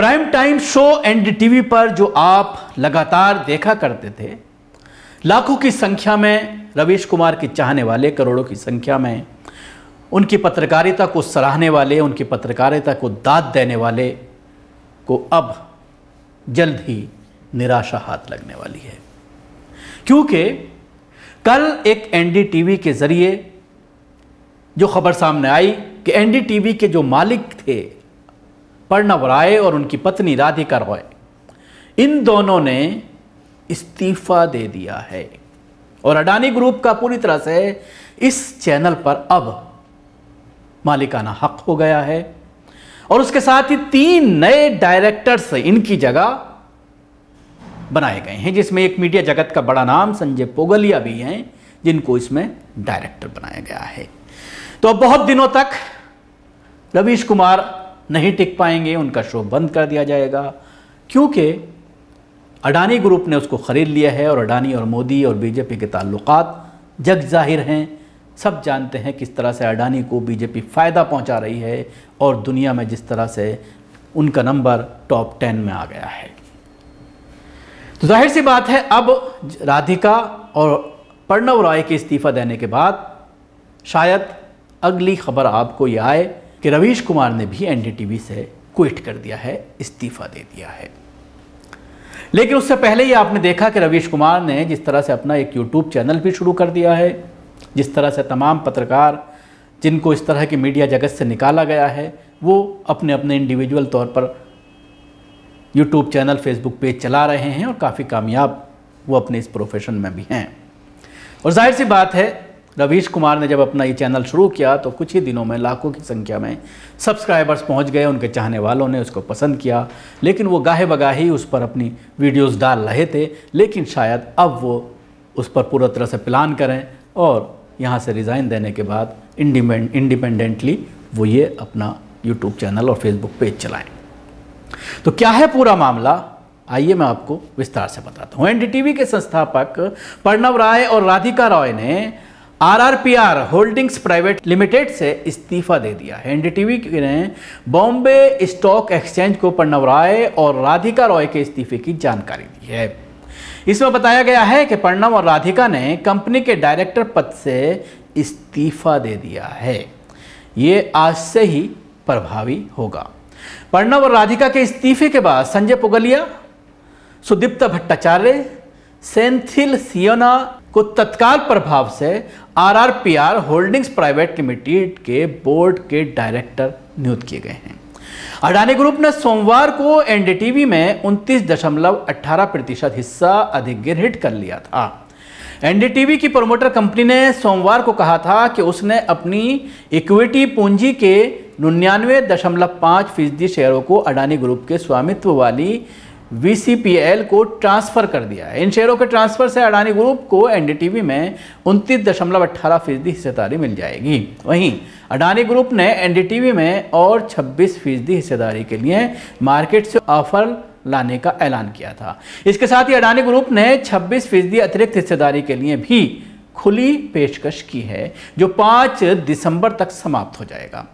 prime time show TV पर जो आप लगातार देखा करते थे लाखों की संख्या में रवीश कुमार के चाहने वाले करोड़ों की संख्या में उनकी पत्रकारिता को सराहने वाले उनकी पत्रकारिता को दाद देने वाले को अब जल्द ही निराशा हाथ लगने वाली है क्योंकि कल एक एनडीटीवी के ज़रिए जो खबर सामने आई कि एनडीटीवी के जो मालिक थे प्रणव राय और उनकी पत्नी राधिका रॉय इन दोनों ने इस्तीफा दे दिया है और अडानी ग्रुप का पूरी तरह से इस चैनल पर अब मालिकाना हक हो गया है और उसके साथ ही तीन नए डायरेक्टर्स इनकी जगह बनाए गए हैं जिसमें एक मीडिया जगत का बड़ा नाम संजय पोगलिया भी हैं जिनको इसमें डायरेक्टर बनाया गया है तो अब बहुत दिनों तक रवीश कुमार नहीं टिक पाएंगे उनका शो बंद कर दिया जाएगा क्योंकि अडानी ग्रुप ने उसको ख़रीद लिया है और अडानी और मोदी और बीजेपी के ताल्लुक जग जाहिर हैं सब जानते हैं किस तरह से अडानी को बीजेपी फ़ायदा पहुंचा रही है और दुनिया में जिस तरह से उनका नंबर टॉप टेन में आ गया है तो जाहिर सी बात है अब राधिका और प्रणव राय के इस्तीफ़ा देने के बाद शायद अगली खबर आपको ये आए कि रवीश कुमार ने भी एनडीटीवी से क्विट कर दिया है इस्तीफा दे दिया है लेकिन उससे पहले ही आपने देखा कि रवीश कुमार ने जिस तरह से अपना एक यूट्यूब चैनल भी शुरू कर दिया है जिस तरह से तमाम पत्रकार जिनको इस तरह की मीडिया जगत से निकाला गया है वो अपने अपने इंडिविजुअल तौर पर यूट्यूब चैनल फेसबुक पेज चला रहे हैं और काफ़ी कामयाब वो अपने इस प्रोफेशन में भी हैं और जाहिर सी बात है रवीश कुमार ने जब अपना ये चैनल शुरू किया तो कुछ ही दिनों में लाखों की संख्या में सब्सक्राइबर्स पहुंच गए उनके चाहने वालों ने उसको पसंद किया लेकिन वो गाहे ही उस पर अपनी वीडियोस डाल रहे थे लेकिन शायद अब वो उस पर पूरा तरह से प्लान करें और यहाँ से रिज़ाइन देने के बाद इंडिपेंडेंटली वो ये अपना यूट्यूब चैनल और फेसबुक पेज चलाएँ तो क्या है पूरा मामला आइए मैं आपको विस्तार से बताता हूँ एनडीटीवी के संस्थापक प्रणव राय और राधिका रॉय ने आरआरपीआर होल्डिंग्स प्राइवेट लिमिटेड से इस्तीफा दे दिया है एनडीटीवी ने बॉम्बे स्टॉक एक्सचेंज को प्रणव राय और राधिका रॉय के इस्तीफे की जानकारी दी है इसमें बताया गया है कि प्रणव और राधिका ने कंपनी के डायरेक्टर पद से इस्तीफा दे दिया है ये आज से ही प्रभावी होगा प्रणव और राधिका के इस्तीफे के बाद संजय पुगलिया सुदीप्ता भट्टाचार्य सेंथिल सियोना को तत्काल प्रभाव से आरआरपीआर होल्डिंग्स प्राइवेट लिमिटेड के बोर्ड के डायरेक्टर नियुक्त किए गए हैं अडानी ग्रुप ने सोमवार को एनडीटीवी में उनतीस दशमलव अठारह प्रतिशत हिस्सा अधिग्रहित कर लिया था एनडीटीवी की प्रमोटर कंपनी ने सोमवार को कहा था कि उसने अपनी इक्विटी पूंजी के निन्यानवे दशमलव पाँच फीसदी शेयरों को अडानी ग्रुप के स्वामित्व वाली वीसीपीएल को ट्रांसफ़र कर दिया है इन शेयरों के ट्रांसफ़र से अडानी ग्रुप को एनडीटीवी में उनतीस दशमलव अट्ठारह फीसदी हिस्सेदारी मिल जाएगी वहीं अडानी ग्रुप ने एनडीटीवी में और 26 फीसदी हिस्सेदारी के लिए मार्केट से ऑफर लाने का ऐलान किया था इसके साथ ही अडानी ग्रुप ने छब्बीस फीसदी अतिरिक्त हिस्सेदारी के लिए भी खुली पेशकश की है जो 5 दिसंबर तक समाप्त हो जाएगा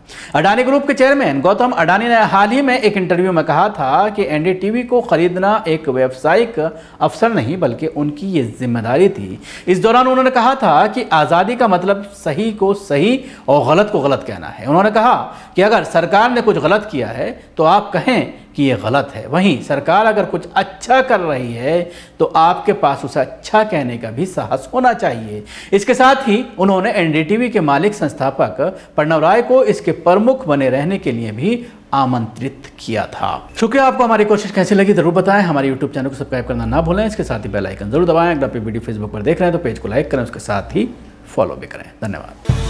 अडानी ग्रुप के चेयरमैन गौतम अडानी ने हाल ही में एक इंटरव्यू में कहा था कि एनडीटीवी को खरीदना एक व्यावसायिक अवसर नहीं बल्कि उनकी ये जिम्मेदारी थी इस दौरान उन्होंने कहा था कि आज़ादी का मतलब सही को सही और गलत को गलत कहना है उन्होंने कहा कि अगर सरकार ने कुछ गलत किया है तो आप कहें कि ये गलत है वहीं सरकार अगर कुछ अच्छा कर रही है तो आपके पास उसे अच्छा कहने का भी साहस होना चाहिए इसके साथ ही उन्होंने एनडीटीवी के मालिक संस्थापक प्रणव राय को इसके प्रमुख बने रहने के लिए भी आमंत्रित किया था शुक्रिया आपको हमारी कोशिश कैसी लगी जरूर बताएं हमारे यूट्यूब चैनल को सब्सक्राइब करना ना भूलें इसके साथ ही बेल आइकन जरूर दबाएं अगर आप वीडियो फेसबुक पर देख रहे हैं तो पेज को लाइक करें उसके साथ ही फॉलो भी करें धन्यवाद